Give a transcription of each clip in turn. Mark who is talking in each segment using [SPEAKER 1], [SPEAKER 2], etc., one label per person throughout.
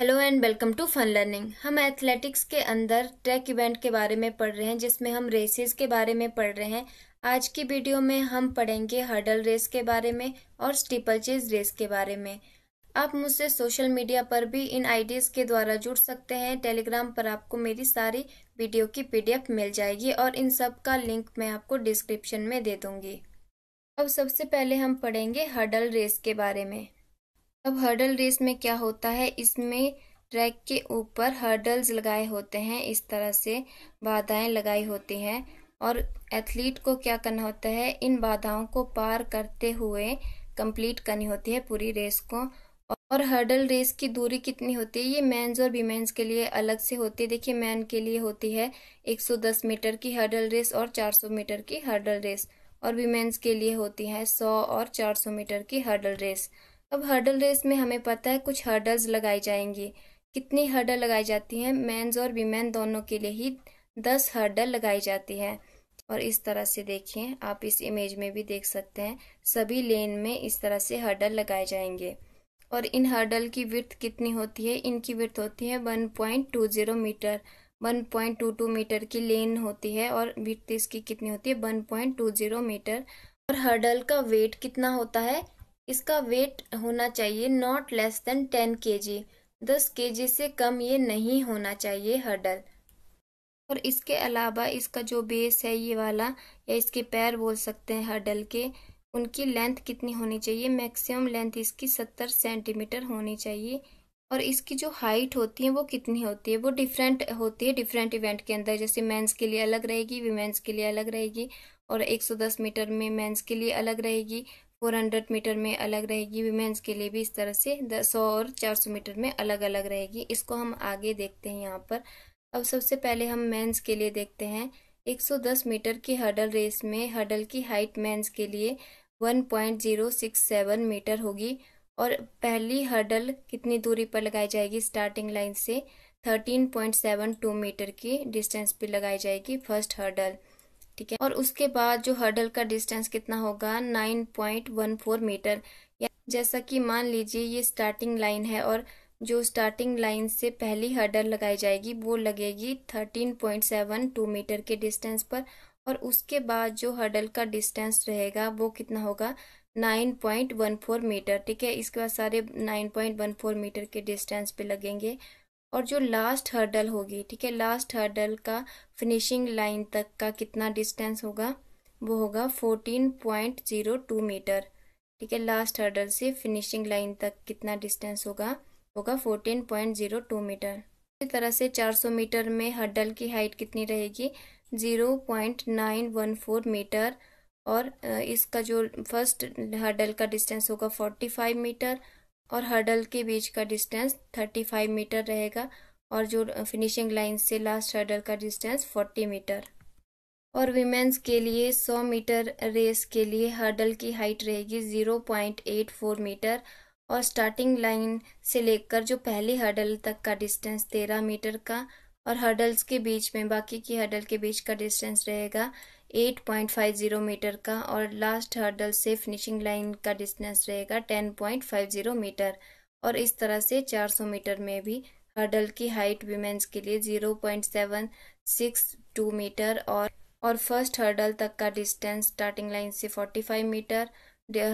[SPEAKER 1] hello and welcome to fun learning हम athletics के अंदर ट्रैक इवेंट के बारे में पढ़ रहे हैं जिसमें हम रेसेस के बारे में पढ़ रहे हैं आज की वीडियो में हम पढ़ेंगे हर्डल रेस के बारे में और स्टीपल चेज रेस के बारे में आप मुझसे सोशल मीडिया पर भी इन आइडियाज़ के द्वारा जुड़ सकते हैं टेलीग्राम पर आपको मेरी सारी वीडियो की पी मिल जाएगी और इन सब का लिंक मैं आपको डिस्क्रिप्शन में दे दूँगी अब सबसे पहले हम पढ़ेंगे हर्डल रेस के बारे में अब हर्डल रेस में क्या होता है इसमें ट्रैक के ऊपर हर्डल्स लगाए होते हैं इस तरह से बाधाएं लगाई होती हैं और एथलीट को क्या करना होता है इन बाधाओं को पार करते हुए कंप्लीट करनी होती है पूरी रेस को और हर्डल रेस की दूरी कितनी होती है ये मेंस और वीमेंस के लिए अलग से होती है देखिए मैन के लिए होती है 110 मीटर की हर्डल रेस और 400 मीटर की हर्डल रेस और वीमेंस के लिए होती है 100 और 400 मीटर की हर्डल रेस अब हर्डल रेस में हमें पता है कुछ हर्डल्स लगाई जाएंगी कितनी हर्डल लगाई जाती हैं मैंस और वीमेन दोनों के लिए ही दस हर्डल लगाई जाती है और इस तरह से देखिए आप इस इमेज में भी देख सकते हैं सभी लेन में इस तरह से हर्डल लगाए जाएंगे और इन हर्डल की विर्थ कितनी होती है इनकी विर्थ होती है 1.20 मीटर 1.22 मीटर की लेन होती है और विर्थ इसकी कितनी होती है 1.20 मीटर और हर्डल का वेट कितना होता है इसका वेट होना चाहिए नॉट लेस देन टेन के जी दस के जी से कम ये नहीं होना चाहिए हर्डल और इसके अलावा इसका जो बेस है ये वाला या इसके पैर बोल सकते हैं हर्डल के उनकी लेंथ कितनी होनी चाहिए मैक्सिमम लेंथ इसकी सत्तर सेंटीमीटर होनी चाहिए और इसकी जो हाइट होती है वो कितनी होती है वो डिफरेंट होती है डिफरेंट इवेंट के अंदर जैसे मेंस के लिए अलग रहेगी वीमेंस के लिए अलग रहेगी और 110 मीटर में मेंस के लिए अलग रहेगी 400 मीटर में अलग रहेगी वीमेंस के लिए भी इस तरह से 100 और 400 मीटर में अलग अलग रहेगी इसको हम आगे देखते हैं यहाँ पर अब सबसे पहले हम मेंस के लिए देखते हैं 110 मीटर की हर्डल रेस में हर्डल की हाइट मेंस के लिए 1.067 मीटर होगी और पहली हर्डल कितनी दूरी पर लगाई जाएगी स्टार्टिंग लाइन से 13.72 मीटर की डिस्टेंस पर लगाई जाएगी फर्स्ट हर्डल ठीक है और उसके बाद जो हर्डल का डिस्टेंस कितना होगा nine point one four metre जैसा कि मान लीजिए ये स्टार्टिंग लाइन है और जो स्टार्टिंग लाइन से पहली हर्डल लगाई जाएगी वो लगेगी thirteen point seven two metre के डिस्टेंस पर और उसके बाद जो हर्डल का डिस्टेंस रहेगा वो कितना होगा nine point one four metre ठीक है इसके बाद सारे nine point one four metre के डिस्टेंस पे लगेंगे और जो लास्ट हर्डल होगी ठीक है लास्ट हर्डल का फिनिशिंग लाइन तक का कितना डिस्टेंस होगा वो होगा fourteen point zero two metre ठीक है लास्ट हर्डल से फिनिशिंग लाइन तक कितना डिस्टेंस होगा होगा fourteen point zero two metre इसी तरह से चार सौ मीटर में हर्डल की हाइट कितनी रहेगी zero point nine one four metre और इसका जो फर्स्ट हर्डल का डिस्टेंस होगा फोर्टी फाइव मीटर और हर्डल के बीच का डिस्टेंस 35 मीटर रहेगा और जो फिनिशिंग लाइन से लास्ट हर्डल का डिस्टेंस 40 मीटर और विमेंस के लिए 100 मीटर रेस के लिए हर्डल की हाइट रहेगी 0.84 मीटर और स्टार्टिंग लाइन से लेकर जो पहले हर्डल तक का डिस्टेंस 13 मीटर का और हर्डल्स के बीच में बाकी की हर्डल के बीच का डिस्टेंस रहेगा 8.50 मीटर का और लास्ट हर्डल से फिनिशिंग लाइन का डिस्टेंस रहेगा 10.50 मीटर और इस तरह से 400 मीटर में भी हर्डल की हाइट वीमेंस के लिए 0.762 मीटर और और फर्स्ट हर्डल तक का डिस्टेंस स्टार्टिंग लाइन से 45 मीटर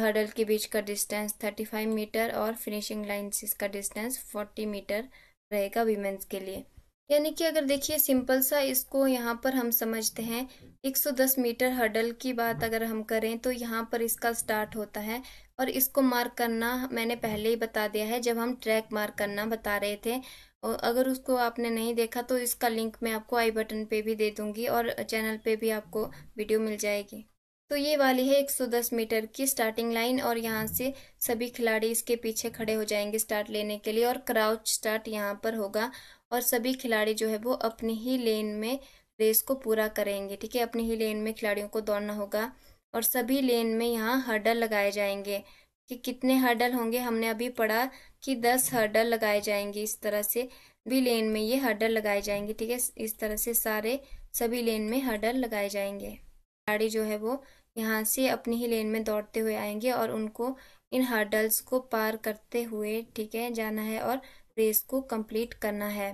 [SPEAKER 1] हर्डल के बीच का डिस्टेंस 35 मीटर और फिनिशिंग लाइन से इसका डिस्टेंस 40 मीटर रहेगा वीमेंस के लिए यानी कि अगर देखिए सिंपल सा इसको यहाँ पर हम समझते हैं 110 मीटर हडल की बात अगर हम करें तो यहाँ पर इसका स्टार्ट होता है और इसको मार्क करना मैंने पहले ही बता दिया है जब हम ट्रैक मार्क करना बता रहे थे और अगर उसको आपने नहीं देखा तो इसका लिंक मैं आपको आई बटन पे भी दे दूंगी और चैनल पे भी आपको वीडियो मिल जाएगी तो ये वाली है 110 मीटर की स्टार्टिंग लाइन और यहाँ से सभी खिलाड़ी इसके पीछे खड़े हो जाएंगे स्टार्ट लेने के लिए और क्राउच स्टार्ट यहाँ पर होगा और सभी खिलाड़ी जो है वो अपनी ही लेन में रेस को पूरा करेंगे ठीक है अपनी ही लेन में खिलाड़ियों को दौड़ना होगा और सभी लेन में यहाँ हर्डल लगाए जाएंगे कि कितने हर्डल होंगे हमने अभी पढ़ा कि दस हर्डल लगाए जाएंगे इस तरह से भी लेन में ये हर्डल लगाए जाएंगे ठीक है इस तरह से सारे सभी लेन में हर्डल लगाए जाएंगे खिलाड़ी जो है वो यहाँ से अपनी ही लेन में दौड़ते हुए आएंगे और उनको इन हर्डल्स को पार करते हुए ठीक है जाना है और रेस को कंप्लीट करना है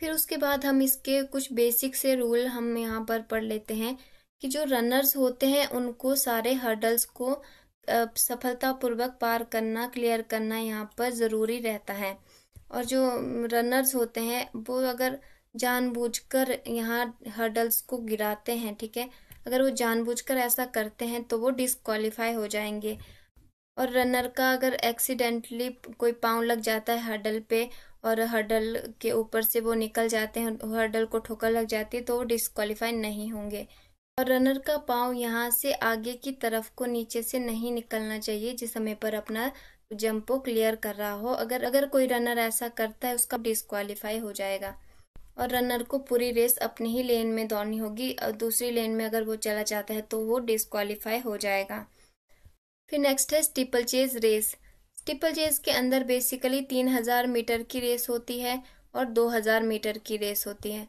[SPEAKER 1] फिर उसके बाद हम इसके कुछ बेसिक से रूल हम यहाँ पर पढ़ लेते हैं कि जो रनर्स होते हैं उनको सारे हर्डल्स को सफलतापूर्वक पार करना क्लियर करना यहाँ पर ज़रूरी रहता है और जो रनर्स होते हैं वो अगर जानबूझकर यहाँ हर्डल्स को गिराते हैं ठीक है अगर वो जानबूझकर ऐसा करते हैं तो वो डिसक्वालीफाई हो जाएंगे और रनर का अगर एक्सीडेंटली कोई पाँव लग जाता है हर्डल पे और हर्डल के ऊपर से वो निकल जाते हैं हर्डल को ठोकर लग जाती है तो वो डिस्कालीफाई नहीं होंगे और रनर का पाँव यहाँ से आगे की तरफ को नीचे से नहीं निकलना चाहिए जिस समय पर अपना जंप को क्लियर कर रहा हो अगर अगर कोई रनर ऐसा करता है उसका डिस्कालीफाई हो जाएगा और रनर को पूरी रेस अपनी ही लेन में दौड़नी होगी और दूसरी लेन में अगर वो चला जाता है तो वो डिस्कालीफाई हो जाएगा फिर नेक्स्ट है steeplechase race steeplechase के अंदर बेसिकली तीन हज़ार मीटर की रेस होती है और दो हज़ार मीटर की रेस होती है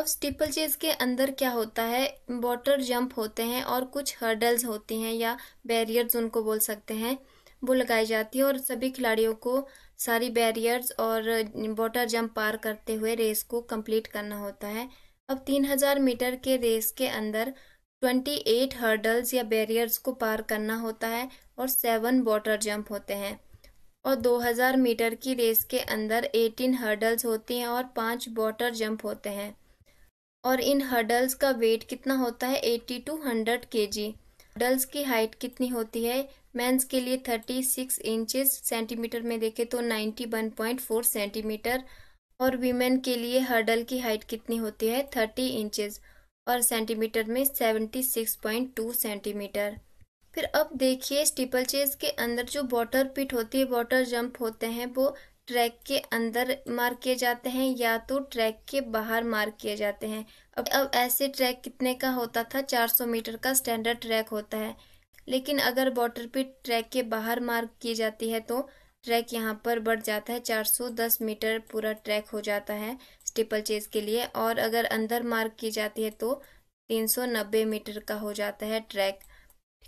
[SPEAKER 1] अब स्टिपल चेज के अंदर क्या होता है वॉटर जंप होते हैं और कुछ हर्डल्स होती हैं या बैरियर्स उनको बोल सकते हैं वो लगाई जाती है और सभी खिलाड़ियों को सारी बैरियर्स और वाटर जंप पार करते हुए रेस को कंप्लीट करना होता है अब तीन हज़ार मीटर के रेस के अंदर ट्वेंटी एट हर्डल्स या बैरियर्स को पार करना होता है और सेवन वाटर जंप होते हैं और 2000 मीटर की रेस के अंदर 18 हर्डल्स होती हैं और पांच वाटर जंप होते हैं और इन हर्डल्स का वेट कितना होता है 80 टू 100 जी हर्डल्स की हाइट कितनी होती है मेंस के लिए 36 इंचेस सेंटीमीटर में देखें तो 91.4 सेंटीमीटर और वीमेन के लिए हर्डल की हाइट कितनी होती है 30 इंचेस और सेंटीमीटर में 76.2 सेंटीमीटर फिर अब देखिए स्टीपल चेज के अंदर जो बॉटर पिट होती है बॉटर जंप होते हैं वो ट्रैक के अंदर मार किए जाते हैं या तो ट्रैक के बाहर मार किए जाते हैं अब अब ऐसे ट्रैक कितने का होता था 400 मीटर का स्टैंडर्ड ट्रैक होता है लेकिन अगर बॉटर पिट ट्रैक के बाहर मार्क की जाती है तो ट्रैक यहाँ पर बढ़ जाता है 410 मीटर पूरा ट्रैक हो जाता है स्टिपल चेज के लिए और अगर अंदर मार्क की जाती है तो 390 मीटर का हो जाता है ट्रैक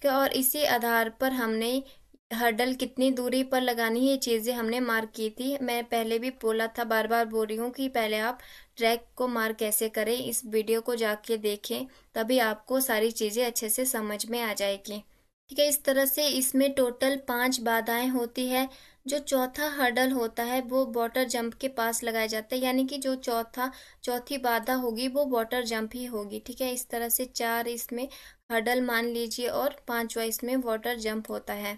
[SPEAKER 1] ठीक है और इसी आधार पर हमने हर्डल कितनी दूरी पर लगानी है ये चीज़ें हमने मार्क की थी मैं पहले भी बोला था बार बार बोल रही हूँ कि पहले आप ट्रैक को मार्क कैसे करें इस वीडियो को जाके देखें तभी आपको सारी चीज़ें अच्छे से समझ में आ जाएगी ठीक है इस तरह से इसमें टोटल पांच बाधाएं होती है जो चौथा हर्डल होता है वो वॉटर जंप के पास लगाया जाता है यानी कि जो चौथा चौथी बाधा होगी वो वाटर जंप ही होगी ठीक है इस तरह से चार इसमें हर्डल मान लीजिए और पांचवा इसमें वाटर जंप होता है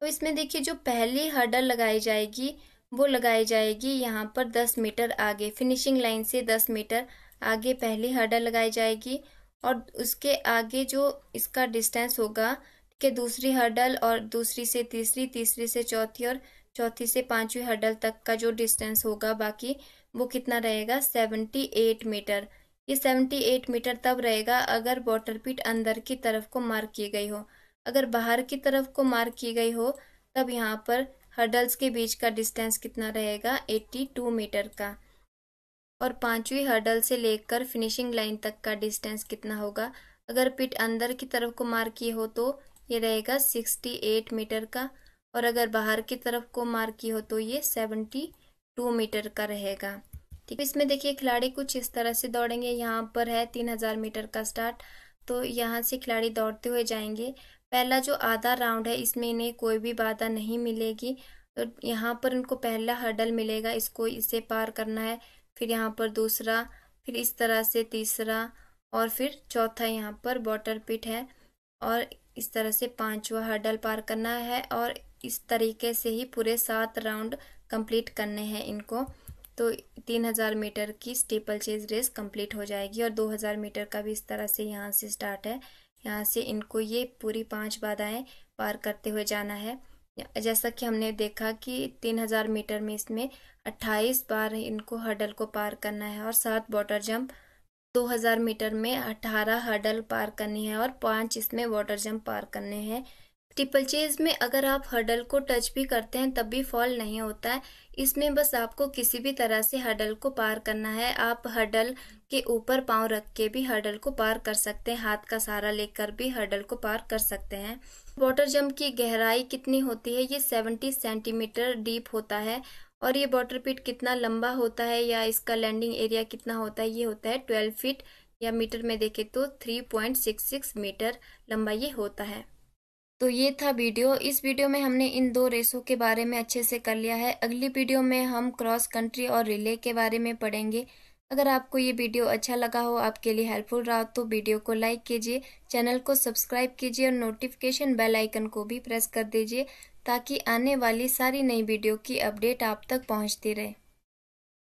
[SPEAKER 1] तो इसमें देखिए जो पहली हर्डल लगाई जाएगी वो लगाई जाएगी यहाँ पर दस मीटर आगे फिनिशिंग लाइन से दस मीटर आगे पहली हर्डल लगाई जाएगी और उसके आगे जो इसका डिस्टेंस होगा के दूसरी हर्डल और दूसरी से तीसरी तीसरी से चौथी और चौथी से पांचवी हर्डल तक का जो डिस्टेंस होगा बाकी वो कितना रहेगा सेवेंटी एट मीटर ये सेवेंटी एट मीटर तब रहेगा अगर वाटर पिट अंदर की तरफ को मार्क की गई हो अगर बाहर की तरफ को मार्क की गई हो तब यहाँ पर हर्डल्स के बीच का डिस्टेंस कितना रहेगा एट्टी टू मीटर का और पांचवी हर्डल से लेकर फिनिशिंग लाइन तक का डिस्टेंस कितना होगा अगर पिट अंदर की तरफ को मार्क की हो तो ये रहेगा सिक्सटी एट मीटर का और अगर बाहर की तरफ को मार की हो तो ये सेवेंटी टू मीटर का रहेगा ठीक है इसमें देखिए खिलाड़ी कुछ इस तरह से दौड़ेंगे यहाँ पर है तीन हजार मीटर का स्टार्ट तो यहाँ से खिलाड़ी दौड़ते हुए जाएंगे पहला जो आधा राउंड है इसमें इन्हें कोई भी बाधा नहीं मिलेगी तो यहाँ पर इनको पहला हर्डल मिलेगा इसको इसे पार करना है फिर यहाँ पर दूसरा फिर इस तरह से तीसरा और फिर चौथा यहाँ पर बॉटर पिट है और इस तरह से पांचवा हर्डल पार करना है और इस तरीके से ही पूरे सात राउंड कंप्लीट करने हैं इनको तो तीन हज़ार मीटर की स्टेपल चेज रेस कंप्लीट हो जाएगी और दो हज़ार मीटर का भी इस तरह से यहाँ से स्टार्ट है यहाँ से इनको ये पूरी पांच बाधाएं पार करते हुए जाना है जैसा कि हमने देखा कि तीन हज़ार मीटर में इसमें अट्ठाईस बार इनको हर्डल को पार करना है और सात बॉटर जंप 2000 मीटर में 18 हर्डल पार करनी है और पांच इसमें वाटर जंप पार करने हैं ट्रिपल चेज में अगर आप हर्डल को टच भी करते हैं तब भी फॉल नहीं होता है इसमें बस आपको किसी भी तरह से हर्डल को पार करना है आप हर्डल के ऊपर पांव रख के भी हर्डल को पार कर सकते हैं हाथ का सहारा लेकर भी हर्डल को पार कर सकते हैं वाटर जंप की गहराई कितनी होती है ये 70 सेंटीमीटर डीप होता है और ये बॉटर पिट कितना लंबा होता है या इसका लैंडिंग एरिया कितना होता है ये होता है ट्वेल्व फीट या मीटर में देखें तो three point six six metre लंबा ये होता है तो ये था वीडियो इस वीडियो में हमने इन दो रेसों के बारे में अच्छे से कर लिया है अगली वीडियो में हम क्रॉस कंट्री और रिले के बारे में पढ़ेंगे अगर आपको ये वीडियो अच्छा लगा हो आपके लिए हेल्पफुल रहा तो वीडियो को लाइक कीजिए चैनल को सब्सक्राइब कीजिए और नोटिफिकेशन बेल आइकन को भी प्रेस कर दीजिए ताकि आने वाली सारी नई वीडियो की अपडेट आप तक पहुंचती रहे